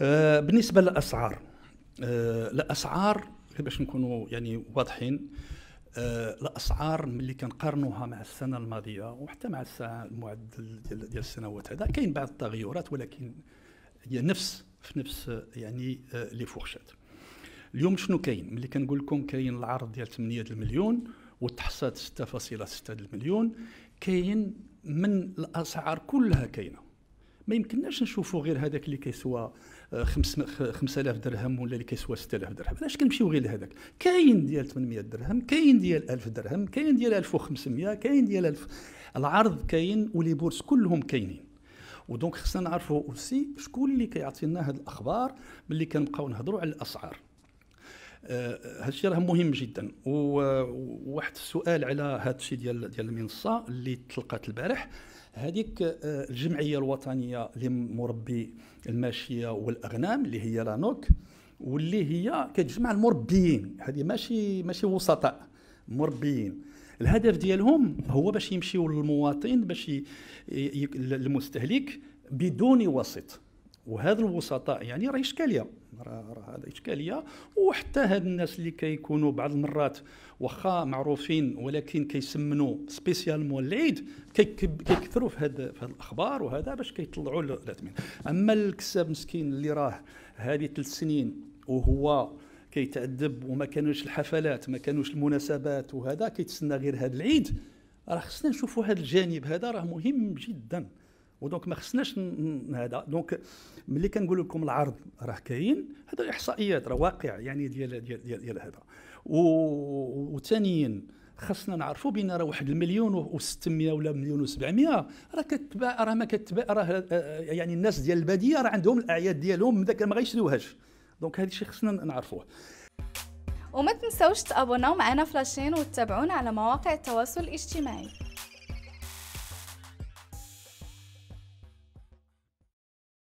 آه، بالنسبه للاسعار الاسعار آه، باش نكونوا يعني واضحين آه، الاسعار ملي كنقارنوها مع السنه الماضيه وحتى مع المعدل ديال السنوات هذا كاين بعض التغيرات ولكن هي نفس في نفس يعني لي فورشات اليوم شنو كاين ملي كنقول لكم كاين العرض ديال 8 المليون والتحصات 6.6 المليون كاين من الاسعار كلها كاينه ما يمكنناش نشوفوا غير هذاك اللي كيسوى 5000 آه، درهم ولا اللي كيسوى 6000 درهم علاش كنمشيو غير لهذاك كاين ديال 800 درهم كاين ديال 1000 درهم كاين ديال 1500 كاين ديال 1000 العرض كاين ولي بورس كلهم كاينين ودونك خصنا نعرفوا اوسي شكون اللي كيعطينا هاد الاخبار ملي كنبقاو نهضروا على الاسعار هذا آه، الشيء راه مهم جدا و... واحد السؤال على هذا الشيء ديال ديال المنصه اللي تلقات البارح هذيك آه، الجمعيه الوطنيه لمربي الماشيه والاغنام اللي هي لانوك واللي هي كتجمع المربيين هذه ماشي ماشي وسطاء مربيين الهدف ديالهم هو باش يمشيوا للمواطن باش المستهلك بدون وسط وهذا الوسطاء يعني راه اشكاليه راه راه هذا اشكاليه وحتى هاد الناس اللي كيكونوا بعض المرات واخا معروفين ولكن كيسمنوا سبيسيالمون العيد كيكثروا في هاد في هاد الاخبار وهذا باش كيطلعوا الاثمنه اما الكساب مسكين اللي راه هذه ثلاث سنين وهو كيتادب وما كانوش الحفلات ما كانوش المناسبات وهذا كيتسنى غير هذا العيد راه خصنا نشوفوا هذا الجانب هذا راه مهم جدا ودونك ما خصناش هذا دونك ملي كنقول لكم العرض راه كاين هذا احصائيات راه واقع يعني ديال ديال ديال, ديال هذا وثانيا خصنا نعرفوا بان راه واحد المليون و600 ولا مليون و700 راه كتباع راه ما كتباع راه آه، آه، يعني الناس ديال الباديه راه عندهم الاعياد ديالهم ما غايشريوهاش دونك هذا الشيء خصنا نعرفوه وما تنساوش تابوناو معنا فلاشين وتتابعونا على مواقع التواصل الاجتماعي